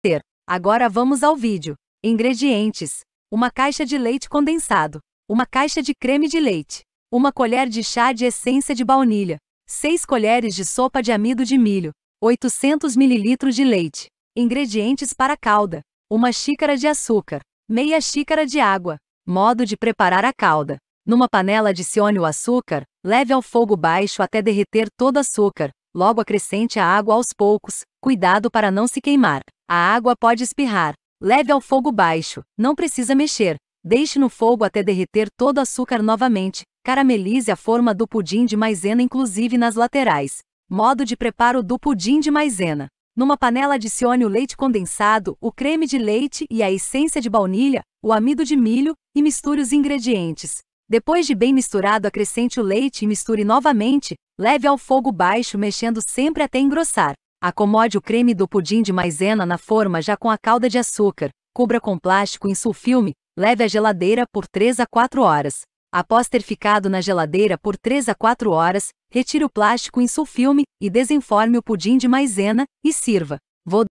ter. Agora vamos ao vídeo. Ingredientes: uma caixa de leite condensado, uma caixa de creme de leite, uma colher de chá de essência de baunilha, 6 colheres de sopa de amido de milho, 800 ml de leite. Ingredientes para calda: uma xícara de açúcar, meia xícara de água. Modo de preparar a calda: numa panela adicione o açúcar, leve ao fogo baixo até derreter todo o açúcar. Logo acrescente a água aos poucos, cuidado para não se queimar. A água pode espirrar. Leve ao fogo baixo, não precisa mexer. Deixe no fogo até derreter todo o açúcar novamente. Caramelize a forma do pudim de maisena inclusive nas laterais. Modo de preparo do pudim de maisena. Numa panela adicione o leite condensado, o creme de leite e a essência de baunilha, o amido de milho e misture os ingredientes. Depois de bem misturado, acrescente o leite e misture novamente. Leve ao fogo baixo, mexendo sempre até engrossar. Acomode o creme do pudim de maisena na forma já com a calda de açúcar, cubra com plástico insulfilme, leve à geladeira por 3 a 4 horas. Após ter ficado na geladeira por 3 a 4 horas, retire o plástico insulfilme e desenforme o pudim de maisena e sirva. Vou